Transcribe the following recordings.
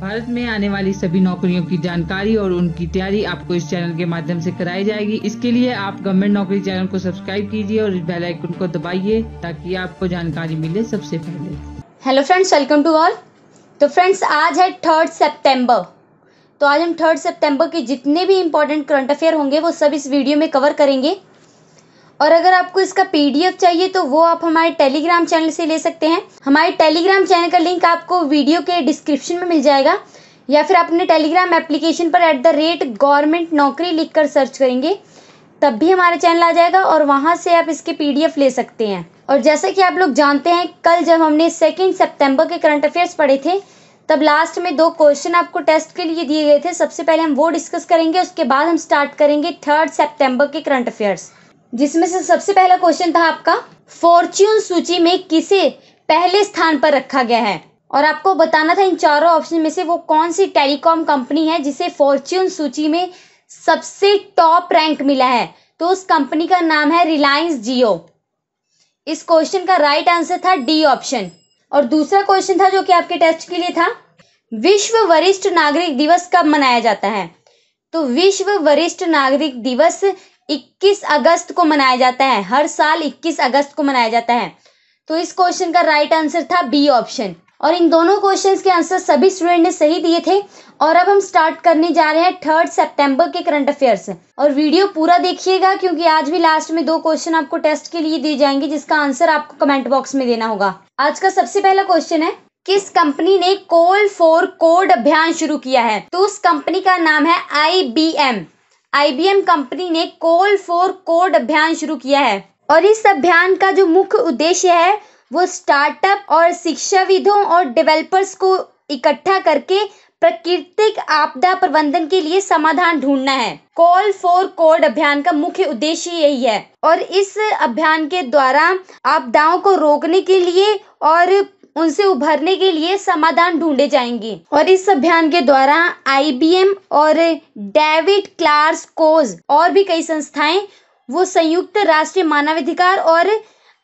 भारत में आने वाली सभी नौकरियों की जानकारी और उनकी तैयारी आपको इस चैनल के माध्यम से कराई जाएगी इसके लिए आप गवर्नमेंट नौकरी चैनल को सब्सक्राइब कीजिए और बेल आइकन को दबाइए ताकि आपको जानकारी मिले सबसे पहले hello friends welcome to all तो फ्रेंड्स आज है थर्ड सेप्टेम्बर तो आज हम थर्ड सेप्टेम्बर के जितने भी इम्पोर्टेंट करंट अफेयर होंगे वो सब इस वीडियो में कवर करेंगे और अगर आपको इसका पीडीएफ चाहिए तो वो आप हमारे टेलीग्राम चैनल से ले सकते हैं हमारे टेलीग्राम चैनल का लिंक आपको वीडियो के डिस्क्रिप्शन में मिल जाएगा या फिर आप अपने टेलीग्राम एप्लीकेशन पर एट द रेट गवर्नमेंट नौकरी लिख कर सर्च करेंगे तब भी हमारा चैनल आ जाएगा और वहाँ से आप इसके पीडीएफ ले सकते हैं और जैसा कि आप लोग जानते हैं कल जब हमने सेकेंड सितंबर के करंट अफेयर्स पढ़े थे तब लास्ट में दो क्वेश्चन आपको टेस्ट के लिए दिए गए थे सबसे पहले हम वो डिस्कस करेंगे उसके बाद हम स्टार्ट करेंगे थर्ड सेप्टेम्बर के करंट अफेयर्स जिसमें से सबसे पहला क्वेश्चन था आपका फॉर्च्यून सूची में किसे पहले स्थान पर रखा गया है और आपको बताना था इन चारों ऑप्शन में से वो कौन सी टेलीकॉम कंपनी है जिसे फॉर्च्यून सूची में सबसे टॉप रैंक मिला है तो उस कंपनी का नाम है रिलायंस जियो इस क्वेश्चन का राइट right आंसर था डी ऑप्शन और दूसरा क्वेश्चन था जो कि आपके टेस्ट के लिए था विश्व वरिष्ठ नागरिक दिवस कब मनाया जाता है तो विश्व वरिष्ठ नागरिक दिवस 21 अगस्त को मनाया जाता है हर साल 21 अगस्त को मनाया जाता है तो इस क्वेश्चन का राइट आंसर था बी ऑप्शन और इन दोनों क्वेश्चंस के आंसर सभी स्टूडेंट ने सही दिए थे और अब हम स्टार्ट करने जा रहे हैं थर्ड सितंबर के करंट अफेयर्स और वीडियो पूरा देखिएगा क्योंकि आज भी लास्ट में दो क्वेश्चन आपको टेस्ट के लिए दिए जाएंगे जिसका आंसर आपको कमेंट बॉक्स में देना होगा आज का सबसे पहला क्वेश्चन है किस कंपनी ने कोल फॉर कोड अभियान शुरू किया है तो उस कंपनी का नाम है I B M IBM company ने कोल फॉर कोड अभियान शुरू किया है और इस अभियान का जो मुख्य उद्देश्य है वो स्टार्टअप और शिक्षाविदों और डेवलपर्स को इकट्ठा करके प्राकृतिक आपदा प्रबंधन के लिए समाधान ढूंढना है कॉल फॉर कोड अभियान का मुख्य उद्देश्य यही है और इस अभियान के द्वारा आपदाओं को रोकने के लिए और उनसे उभरने के लिए समाधान ढूंढे जाएंगे और इस अभियान के द्वारा आईबीएम और डेविड क्लार्स कोज और भी कई संस्थाएं वो संयुक्त राष्ट्र मानवाधिकार और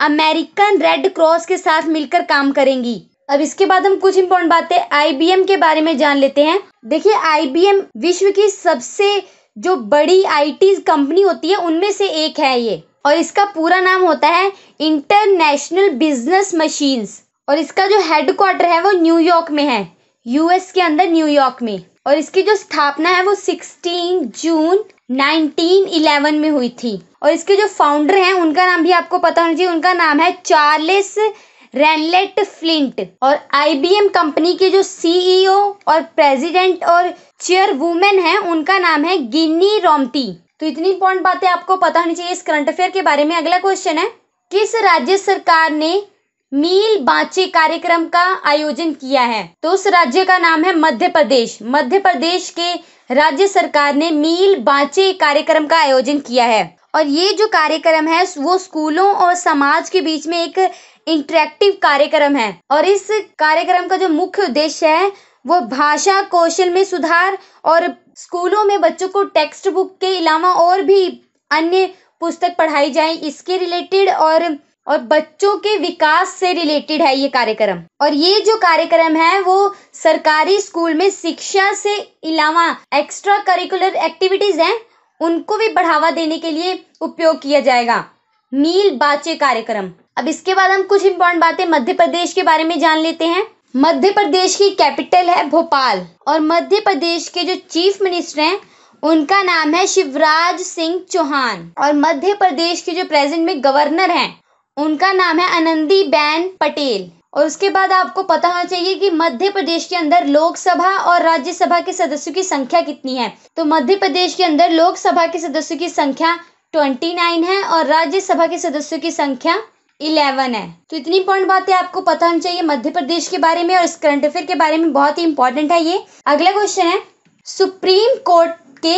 अमेरिकन रेड क्रॉस के साथ मिलकर काम करेंगी अब इसके बाद हम कुछ इम्पोर्टेंट बातें आईबीएम के बारे में जान लेते हैं देखिए आईबीएम विश्व की सबसे जो बड़ी आईटी कंपनी होती है उनमें से एक है ये और इसका पूरा नाम होता है इंटरनेशनल बिजनेस मशीन्स और इसका जो हेडक्वार्टर है वो न्यूयॉर्क में है यूएस के अंदर न्यूयॉर्क में और इसकी जो स्थापना है वो 16 जून 1911 में हुई थी और इसके जो फाउंडर हैं उनका नाम भी आपको पता होना चाहिए उनका नाम है चार्लिस रेनलेट फ्लिंट और आईबीएम कंपनी के जो सीईओ e और प्रेसिडेंट और चेयरवुमेन है उनका नाम है गिन्नी रोमती तो इतनी इंपॉर्टेंट बातें आपको पता होनी चाहिए इस करंट अफेयर के बारे में अगला क्वेश्चन है किस राज्य सरकार ने मील बांचे कार्यक्रम का आयोजन किया है तो उस राज्य का नाम है मध्य प्रदेश मध्य प्रदेश के राज्य सरकार ने मील बांचे कार्यक्रम का आयोजन किया है और ये जो कार्यक्रम है वो स्कूलों और समाज के बीच में एक इंटरेक्टिव कार्यक्रम है और इस कार्यक्रम का जो मुख्य उद्देश्य है वो भाषा कौशल में सुधार और स्कूलों में बच्चों को टेक्स्ट बुक के अलावा और भी अन्य पुस्तक पढ़ाई जाए इसके रिलेटेड और और बच्चों के विकास से रिलेटेड है ये कार्यक्रम और ये जो कार्यक्रम है वो सरकारी स्कूल में शिक्षा से अलावा एक्स्ट्रा करिकुलर एक्टिविटीज हैं उनको भी बढ़ावा देने के लिए उपयोग किया जाएगा मील बाचे कार्यक्रम अब इसके बाद हम कुछ इम्पोर्टेंट बातें मध्य प्रदेश के बारे में जान लेते हैं मध्य प्रदेश की कैपिटल है भोपाल और मध्य प्रदेश के जो चीफ मिनिस्टर हैं उनका नाम है शिवराज सिंह चौहान और मध्य प्रदेश के जो प्रेजेंट में गवर्नर हैं उनका नाम है आनंदी बैन पटेल और उसके बाद आपको पता होना चाहिए कि मध्य प्रदेश के अंदर लोकसभा और राज्यसभा के सदस्यों की संख्या कितनी है तो मध्य प्रदेश के अंदर लोकसभा के सदस्यों की संख्या 29 है और राज्यसभा के सदस्यों की संख्या 11 है तो इतनी इंपॉर्टेंट बातें आपको पता होनी चाहिए मध्य प्रदेश के बारे में और इस करंट अफेयर के बारे में बहुत ही इंपॉर्टेंट है ये अगला क्वेश्चन है सुप्रीम कोर्ट के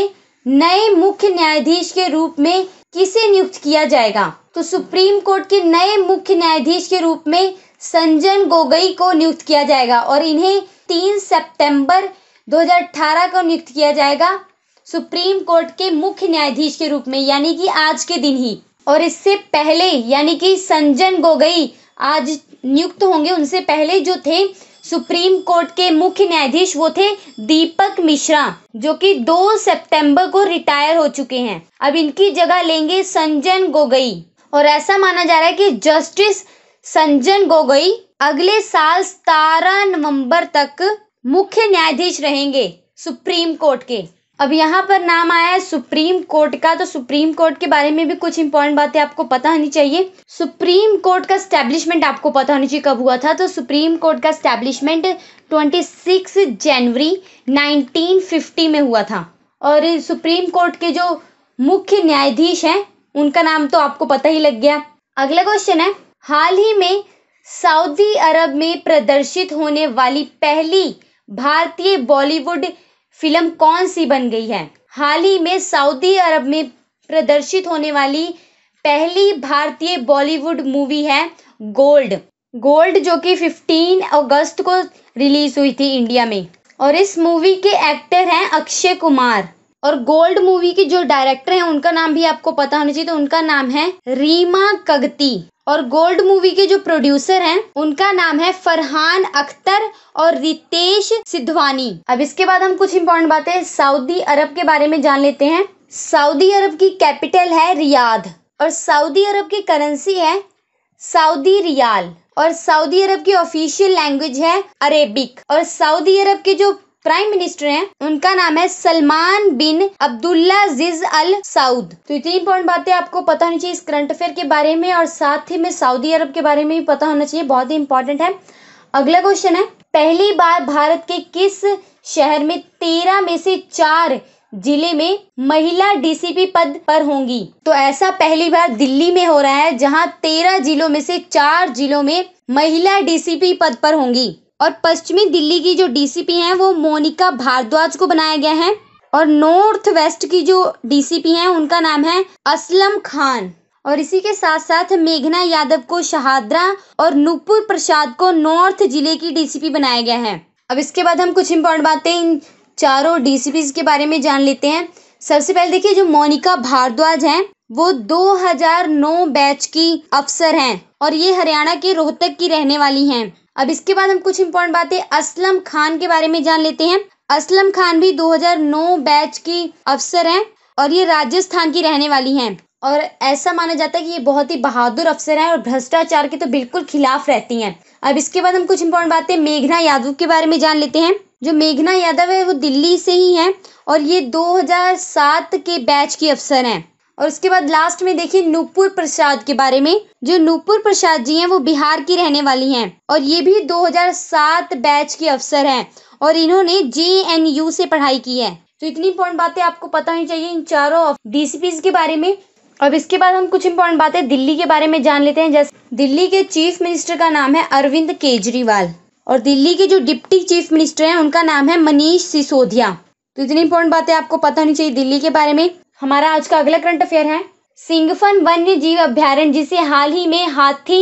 नए मुख्य न्यायाधीश के रूप में किसे नियुक्त किया जाएगा तो सुप्रीम कोर्ट के नए मुख्य न्यायाधीश के रूप में संजन गोगई को नियुक्त किया जाएगा और इन्हें 3 सितंबर 2018 को नियुक्त किया जाएगा सुप्रीम कोर्ट के मुख्य न्यायाधीश के रूप में यानी कि आज के दिन ही और इससे पहले यानी कि संजन गोगई आज नियुक्त होंगे उनसे पहले जो थे सुप्रीम कोर्ट के मुख्य न्यायाधीश वो थे दीपक मिश्रा जो कि 2 सितंबर को रिटायर हो चुके हैं अब इनकी जगह लेंगे संजन गोगई और ऐसा माना जा रहा है कि जस्टिस संजन गोगोई अगले साल सतारह नवंबर तक मुख्य न्यायाधीश रहेंगे सुप्रीम कोर्ट के अब यहाँ पर नाम आया है सुप्रीम कोर्ट का तो सुप्रीम कोर्ट के बारे में भी कुछ इंपॉर्टेंट बातें आपको पता होनी चाहिए सुप्रीम कोर्ट का स्टैब्लिशमेंट आपको पता होनी चाहिए कब हुआ था तो सुप्रीम कोर्ट का स्टैब्लिशमेंट 26 जनवरी 1950 में हुआ था और सुप्रीम कोर्ट के जो मुख्य न्यायाधीश हैं उनका नाम तो आपको पता ही लग गया अगला क्वेश्चन है हाल ही में सऊदी अरब में प्रदर्शित होने वाली पहली भारतीय बॉलीवुड फिल्म कौन सी बन गई है हाल ही में सऊदी अरब में प्रदर्शित होने वाली पहली भारतीय बॉलीवुड मूवी है गोल्ड गोल्ड जो कि 15 अगस्त को रिलीज हुई थी इंडिया में और इस मूवी के एक्टर हैं अक्षय कुमार और गोल्ड मूवी की जो डायरेक्टर हैं उनका नाम भी आपको पता होना चाहिए तो उनका नाम है रीमा कगती और गोल्ड मूवी के जो प्रोड्यूसर हैं उनका नाम है फरहान अख्तर और रितेश सिद्धवानी अब इसके बाद हम कुछ इंपॉर्टेंट बातें सऊदी अरब के बारे में जान लेते हैं सऊदी अरब की कैपिटल है रियाद और सऊदी अरब की करेंसी है सऊदी रियाल और सऊदी अरब की ऑफिशियल लैंग्वेज है अरेबिक और सऊदी अरब के जो प्राइम मिनिस्टर हैं उनका नाम है सलमान बिन अब्दुल्ला जिज अल साउद तो इतनी इंपॉर्टेंट बातें आपको पता होनी चाहिए इस करंट अफेयर के बारे में और साथ ही में सऊदी अरब के बारे में भी पता होना चाहिए बहुत ही इंपॉर्टेंट है अगला क्वेश्चन है पहली बार भारत के किस शहर में तेरह में से चार जिले में महिला डीसीपी पद पर होंगी तो ऐसा पहली बार दिल्ली में हो रहा है जहां तेरह जिलों में से चार जिलों में महिला डीसीपी पद पर होंगी और पश्चिमी दिल्ली की जो डीसीपी हैं वो मोनिका भारद्वाज को बनाया गया है और नॉर्थ वेस्ट की जो डीसीपी हैं उनका नाम है असलम खान और इसी के साथ साथ मेघना यादव को शहादरा और नूपुर प्रसाद को नॉर्थ जिले की डीसीपी बनाया गया है अब इसके बाद हम कुछ इम्पोर्टेंट बातें इन चारों डीसीपीज के बारे में जान लेते हैं सबसे पहले देखिए जो मोनिका भारद्वाज हैं वो 2009 बैच की अफसर हैं और ये हरियाणा के रोहतक की रहने वाली हैं अब इसके बाद हम कुछ इम्पोर्टेंट बातें असलम खान के बारे में जान लेते हैं असलम खान भी 2009 बैच की अफसर हैं और ये राजस्थान की रहने वाली हैं और ऐसा माना जाता है कि ये बहुत ही बहादुर अफसर हैं और भ्रष्टाचार के तो बिल्कुल खिलाफ रहती हैं अब इसके बाद हम कुछ इम्पोर्टेंट बातें मेघना यादव के बारे में जान लेते हैं जो मेघना यादव है वो दिल्ली से ही हैं और ये 2007 के बैच की अफसर हैं और उसके बाद लास्ट में देखिए नूपुर प्रसाद के बारे में जो नूपुर प्रसाद जी हैं वो बिहार की रहने वाली हैं और ये भी 2007 बैच के अफसर हैं और इन्होंने जे से पढ़ाई की है तो इतनी इम्पोर्टेंट बातें आपको पता होनी चाहिए इन चारों डीसीपी के बारे में अब इसके बाद हम कुछ इम्पोर्टेंट बातें दिल्ली के बारे में जान लेते हैं जैसे दिल्ली के चीफ मिनिस्टर का नाम है अरविंद केजरीवाल और दिल्ली के जो डिप्टी चीफ मिनिस्टर हैं उनका नाम है मनीष सिसोदिया तो इतनी इम्पोर्टेंट बातें आपको पता होनी चाहिए दिल्ली के बारे में हमारा आज का अगला करंट अफेयर है सिंगफन वन्य जीव अभ्यारण जिसे हाल ही में हाथी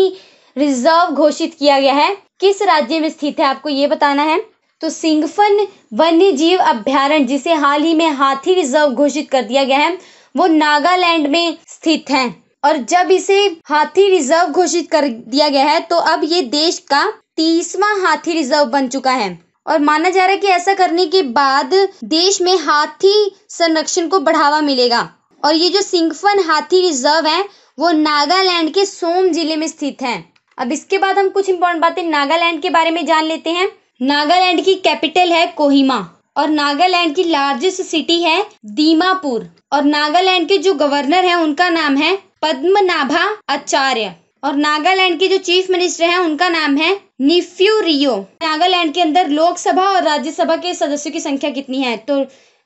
रिजर्व घोषित किया गया है किस राज्य में स्थित है आपको ये बताना है तो सिंगफन वन्य जीव अभ्यारण जिसे हाल ही में हाथी रिजर्व घोषित कर दिया गया है वो नागालैंड में स्थित है और जब इसे हाथी रिजर्व घोषित कर दिया गया है तो अब ये देश का तीसवा हाथी रिजर्व बन चुका है और माना जा रहा है कि ऐसा करने के बाद देश में हाथी संरक्षण को बढ़ावा मिलेगा और ये जो सिंगफन हाथी रिजर्व है वो नागालैंड के सोम जिले में स्थित है अब इसके बाद हम कुछ इंपॉर्टेंट बातें नागालैंड के बारे में जान लेते हैं नागालैंड की कैपिटल है कोहिमा और नागालैंड की लार्जेस्ट सिटी है दीमापुर और नागालैंड के जो गवर्नर है उनका नाम है पद्मनाभा आचार्य और नागालैंड के जो चीफ मिनिस्टर हैं उनका नाम है निफ्यू रियो नागालैंड के अंदर लोकसभा और राज्यसभा के सदस्यों की संख्या कितनी है तो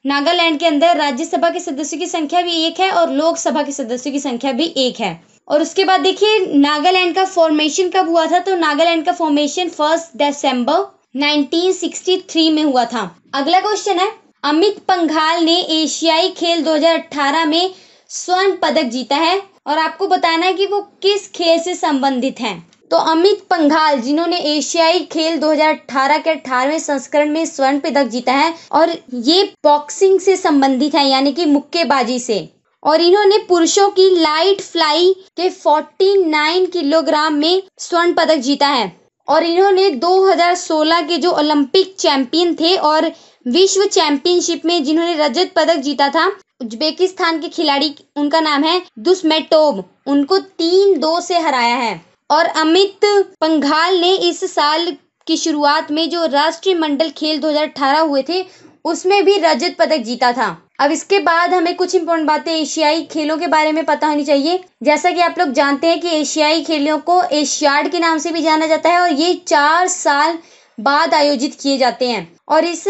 नागालैंड के अंदर राज्यसभा के सदस्यों की संख्या भी एक है और लोकसभा के सदस्यों की संख्या भी एक है और उसके बाद देखिए नागालैंड का फॉर्मेशन कब हुआ था तो नागालैंड का फॉर्मेशन फर्स्ट दिसंबर 1963 में हुआ था अगला क्वेश्चन है अमित पंघाल ने एशियाई खेल 2018 में स्वर्ण पदक जीता है और आपको बताना है कि वो किस खेल से संबंधित है तो अमित पंघाल जिन्होंने एशियाई खेल 2018 के 18वें संस्करण में स्वर्ण पदक जीता है और ये बॉक्सिंग से संबंधित है यानी कि मुक्केबाजी से और इन्होंने पुरुषों की लाइट फ्लाई के 49 किलोग्राम में स्वर्ण पदक जीता है और इन्होंने 2016 के जो ओलंपिक चैंपियन थे और विश्व चैंपियनशिप में जिन्होंने रजत पदक जीता था उज्बेकिस्तान के खिलाड़ी उनका नाम है दुस्मेटोब उनको तीन दो से हराया है और अमित पंघाल ने इस साल की शुरुआत में जो राष्ट्रीय मंडल खेल 2018 हुए थे उसमें भी रजत पदक जीता था अब इसके बाद हमें कुछ इम्पोर्टेंट बातें एशियाई खेलों के बारे में पता होनी चाहिए जैसा कि आप लोग जानते हैं कि एशियाई खेलों को एशियाड के नाम से भी जाना जाता है और ये चार साल बाद आयोजित किए जाते हैं और इस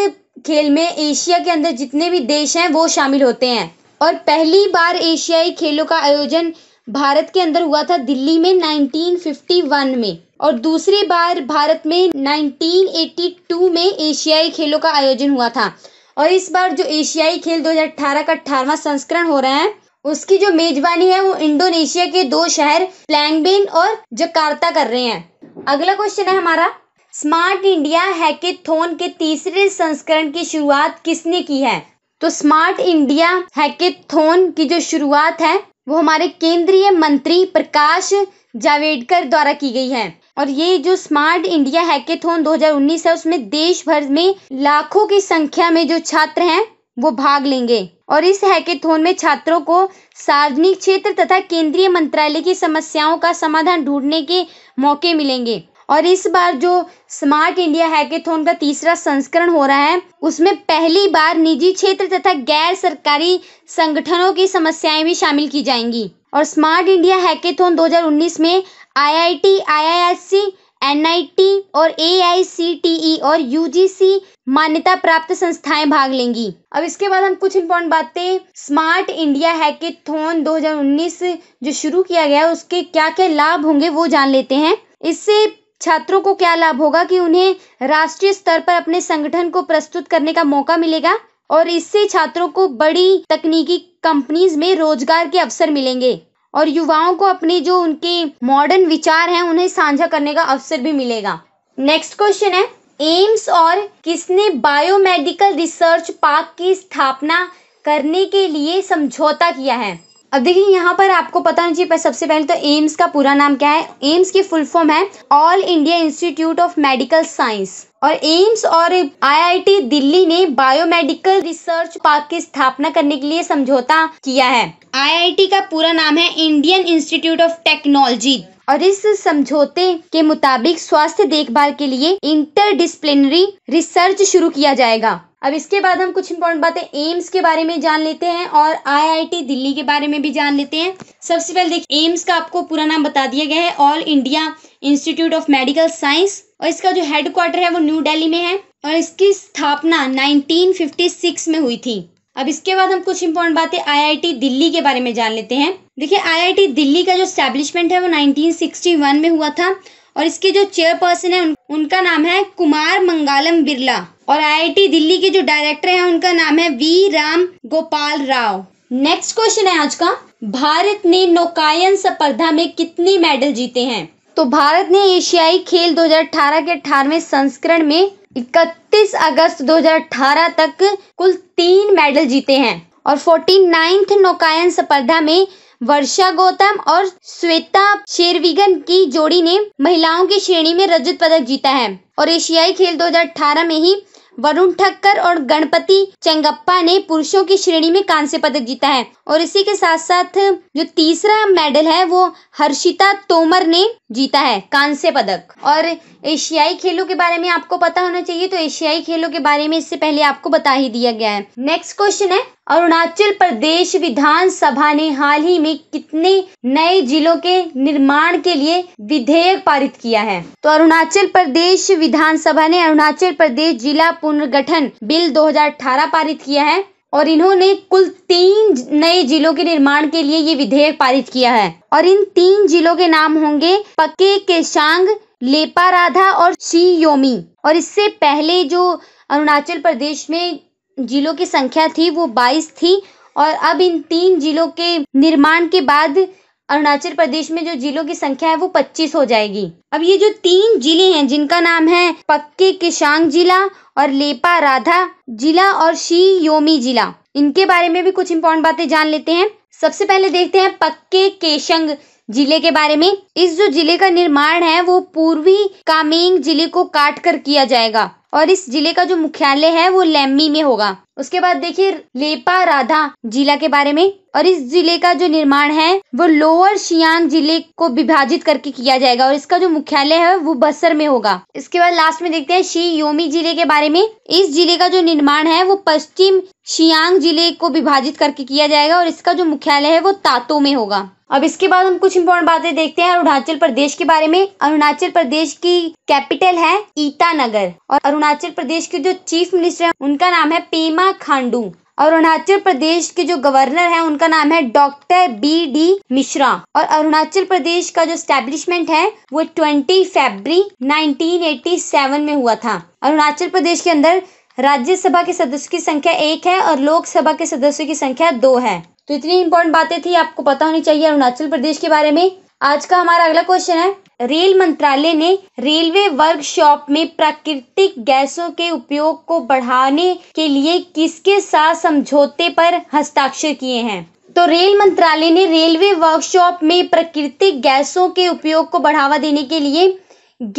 खेल में एशिया के अंदर जितने भी देश हैं वो शामिल होते हैं और पहली बार एशियाई खेलों का आयोजन भारत के अंदर हुआ था दिल्ली में 1951 में और दूसरी बार भारत में 1982 में एशियाई खेलों का आयोजन हुआ था और इस बार जो एशियाई खेल 2018 का अठारवा संस्करण हो रहा है उसकी जो मेजबानी है वो इंडोनेशिया के दो शहर प्लैंगबेन और जकार्ता कर रहे हैं अगला क्वेश्चन है हमारा स्मार्ट इंडिया हैकेथोन के तीसरे संस्करण की शुरुआत किसने की है तो स्मार्ट इंडिया हैकेथोन की जो शुरुआत है वो हमारे केंद्रीय मंत्री प्रकाश जावेडकर द्वारा की गई है और ये जो स्मार्ट इंडिया हैकेथोन 2019 है उसमें देश भर में लाखों की संख्या में जो छात्र हैं वो भाग लेंगे और इस हैकेथोन में छात्रों को सार्वजनिक क्षेत्र तथा केंद्रीय मंत्रालय की समस्याओं का समाधान ढूंढने के मौके मिलेंगे और इस बार जो स्मार्ट इंडिया हैकेथोन का तीसरा संस्करण हो रहा है उसमें पहली बार निजी क्षेत्र तथा गैर सरकारी संगठनों की समस्याएं भी शामिल की जाएंगी और स्मार्ट इंडिया हैकेथोन 2019 में आईआईटी, आईआईएससी, एनआईटी और एआईसीटीई e और यूजीसी मान्यता प्राप्त संस्थाएं भाग लेंगी अब इसके बाद हम कुछ इम्पोर्टेंट बातें स्मार्ट इंडिया हैकेथोन 2019 जो शुरू किया गया उसके क्या क्या लाभ होंगे वो जान लेते हैं इससे छात्रों को क्या लाभ होगा कि उन्हें राष्ट्रीय स्तर पर अपने संगठन को प्रस्तुत करने का मौका मिलेगा और इससे छात्रों को बड़ी तकनीकी कंपनीज में रोजगार के अवसर मिलेंगे और युवाओं को अपने जो उनके मॉडर्न विचार हैं उन्हें साझा करने का अवसर भी मिलेगा नेक्स्ट क्वेश्चन है एम्स और किसने बायोमेडिकल रिसर्च पार्क की स्थापना करने के लिए समझौता किया है अब देखिए यहाँ पर आपको पता होना चाहिए सबसे पहले तो एम्स का पूरा नाम क्या है एम्स की फुल फॉर्म है All India Institute of Medical Science और एम्स और आईआईटी दिल्ली ने बायोमेडिकल रिसर्च पार्क की स्थापना करने के लिए समझौता किया है आईआईटी का पूरा नाम है इंडियन इंस्टीट्यूट ऑफ टेक्नोलॉजी और इस समझौते के मुताबिक स्वास्थ्य देखभाल के लिए इंटर रिसर्च शुरू किया जाएगा अब इसके बाद हम कुछ इंपॉर्टेंट बातें एम्स के बारे में जान लेते हैं और आईआईटी दिल्ली के बारे में भी जान लेते हैं सबसे पहले देखिए एम्स का आपको पूरा नाम बता दिया गया है All India Institute of Medical Science और इसका जो हेड क्वार्टर है वो न्यू दिल्ली में है और इसकी स्थापना नाइनटीन में हुई थी अब इसके बाद हम कुछ इंपॉर्टेंट बातें आईआईटी दिल्ली के बारे में जान लेते हैं देखिए आईआईटी दिल्ली का जो स्टैब्लिशमेंट है वो 1961 में हुआ था और इसके जो चेयरपर्सन है उनका नाम है कुमार मंगालम बिरला और आईआईटी दिल्ली के जो डायरेक्टर हैं उनका नाम है V Ram Gopal Rao next question है आज का भारत ने नौकायन स्पर्धा में कितने मेडल जीते हैं तो भारत ने एशियाई खेल 2018 के अठारहवें संस्करण में 31 अगस्त 2018 तक कुल तीन मेडल जीते हैं और फोर्टी नाइन्थ नौकायन स्पर्धा में वर्षा गौतम और श्वेता शेरविगन की जोड़ी ने महिलाओं की श्रेणी में रजत पदक जीता है और एशियाई खेल 2018 में ही वरुण ठक्कर और गणपति चेंगप्पा ने पुरुषों की श्रेणी में कांस्य पदक जीता है और इसी के साथ साथ जो तीसरा मेडल है वो हर्षिता तोमर ने जीता है कांस्य पदक और एशियाई खेलों के बारे में आपको पता होना चाहिए तो एशियाई खेलों के बारे में इससे पहले आपको बता ही दिया गया है नेक्स्ट क्वेश्चन है अरुणाचल प्रदेश विधानसभा ने हाल ही में कितने नए जिलों के निर्माण के लिए विधेयक पारित किया है तो अरुणाचल प्रदेश विधानसभा ने अरुणाचल प्रदेश जिला पुनर्गठन बिल 2018 पारित किया है और इन्होंने कुल तीन नए जिलों के निर्माण के लिए ये विधेयक पारित किया है और इन तीन जिलों के नाम होंगे पके केशांग लेपा राधा और शी योमी और इससे पहले जो अरुणाचल प्रदेश में जिलों की संख्या थी वो 22 थी और अब इन तीन जिलों के निर्माण के बाद अरुणाचल प्रदेश में जो जिलों की संख्या है वो 25 हो जाएगी अब ये जो तीन जिले हैं जिनका नाम है पक्के किशांग जिला और लेपा राधा जिला और शी योमी जिला इनके बारे में भी कुछ इम्पोर्टेंट बातें जान लेते हैं सबसे पहले देखते हैं पक्के केशंग जिले के बारे में इस जो जिले का निर्माण है वो पूर्वी कामेंग जिले को काट कर किया जाएगा और इस जिले का जो मुख्यालय है वो लेमी में होगा उसके बाद देखिए लेपा राधा जिला के बारे में और इस जिले का जो निर्माण है वो लोअर शियांग जिले को विभाजित करके किया जाएगा और इसका जो मुख्यालय है वो बसर में होगा इसके बाद लास्ट में देखते हैं शी योमी जिले के बारे में इस जिले का जो निर्माण है वो पश्चिम शियांग जिले को विभाजित करके किया जाएगा और इसका जो मुख्यालय है वो तातो में होगा अब इसके बाद हम कुछ इम्पोर्टेंट बातें देखते हैं अरुणाचल प्रदेश के बारे में अरुणाचल प्रदेश की कैपिटल है ईटानगर और अरुणाचल प्रदेश के जो चीफ मिनिस्टर है उनका नाम है पेमा खांडू और अरुणाचल प्रदेश के जो गवर्नर हैं उनका नाम है डॉक्टर बी डी मिश्रा और अरुणाचल प्रदेश का जो स्टैब्लिशमेंट है वो 20 फरवरी 1987 में हुआ था अरुणाचल प्रदेश के अंदर राज्यसभा के सदस्यों की संख्या एक है और लोकसभा के सदस्यों की संख्या दो है तो इतनी इंपॉर्टेंट बातें थी आपको पता होनी चाहिए अरुणाचल प्रदेश के बारे में आज का हमारा अगला क्वेश्चन है रेल मंत्रालय ने रेलवे वर्कशॉप में प्राकृतिक गैसों के उपयोग को बढ़ाने के लिए किसके साथ समझौते पर हस्ताक्षर किए हैं तो रेल मंत्रालय ने रेलवे वर्कशॉप में प्राकृतिक गैसों के उपयोग को बढ़ावा देने के लिए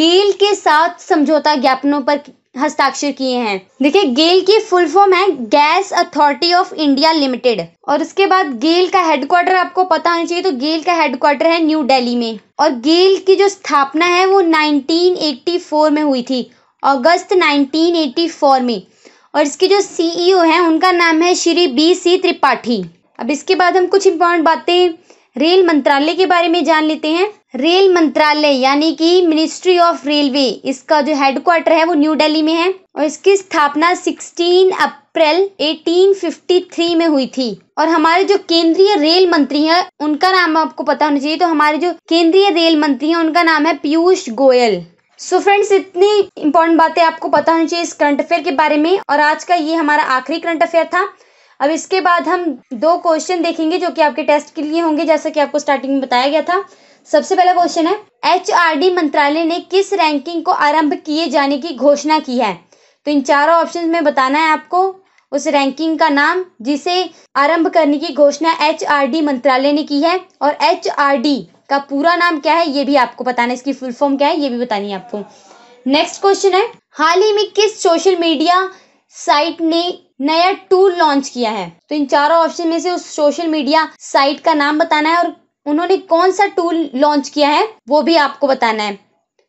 गेल के साथ समझौता ज्ञापनों पर हस्ताक्षर किए हैं देखिए गेल की फुल फॉर्म है Gas Authority of India Limited और उसके बाद गेल का हेडक्वार्टर आपको पता होना चाहिए तो गेल का हेडक्वार्टर है न्यू दिल्ली में और गेल की जो स्थापना है वो 1984 में हुई थी अगस्त 1984 में और इसके जो सीईओ e हैं उनका नाम है श्री बी सी त्रिपाठी अब इसके बाद हम कुछ इम्पोर्टेंट बातें रेल मंत्रालय के बारे में जान लेते हैं रेल मंत्रालय यानी कि मिनिस्ट्री ऑफ रेलवे इसका जो हेडक्वार्टर है वो न्यू दिल्ली में है और इसकी स्थापना 16 अप्रैल 1853 में हुई थी और हमारे जो केंद्रीय रेल मंत्री हैं उनका नाम आपको पता होना चाहिए तो हमारे जो केंद्रीय रेल मंत्री हैं उनका नाम है Piyush Goyal so so friends इतनी इंपॉर्टेंट बातें आपको पता होनी चाहिए इस करंट अफेयर के बारे में और आज का ये हमारा आखिरी करंट अफेयर था अब इसके बाद हम दो क्वेश्चन देखेंगे जो कि आपके टेस्ट के लिए होंगे जैसा कि आपको स्टार्टिंग में बताया गया था सबसे पहला क्वेश्चन है एच मंत्रालय ने किस रैंकिंग को आरंभ किए जाने की घोषणा की है तो इन चारों ऑप्शन में बताना है आपको उस रैंकिंग का नाम जिसे आरंभ करने की घोषणा एच मंत्रालय ने की है और एच का पूरा नाम क्या है ये भी आपको बताना है इसकी फुल फॉर्म क्या है ये भी बतानी है आपको नेक्स्ट क्वेश्चन है हाल ही में किस सोशल मीडिया साइट ने नया टूल लॉन्च किया है तो इन चारों ऑप्शन में से उस सोशल मीडिया साइट का नाम बताना है और उन्होंने कौन सा टूल लॉन्च किया है वो भी आपको बताना है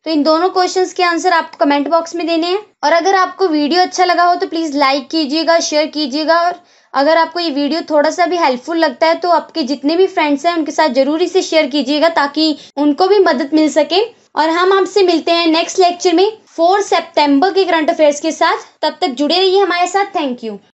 तो इन दोनों क्वेश्चंस के आंसर आपको कमेंट बॉक्स में देने हैं और अगर आपको वीडियो अच्छा लगा हो तो प्लीज़ लाइक कीजिएगा शेयर कीजिएगा और अगर आपको ये वीडियो थोड़ा सा भी हेल्पफुल लगता है तो आपके जितने भी फ्रेंड्स हैं उनके साथ जरूरी से शेयर कीजिएगा ताकि उनको भी मदद मिल सके और हम आपसे मिलते हैं नेक्स्ट लेक्चर में फोर सितंबर के करंट अफेयर्स के साथ तब तक जुड़े रहिए हमारे साथ थैंक यू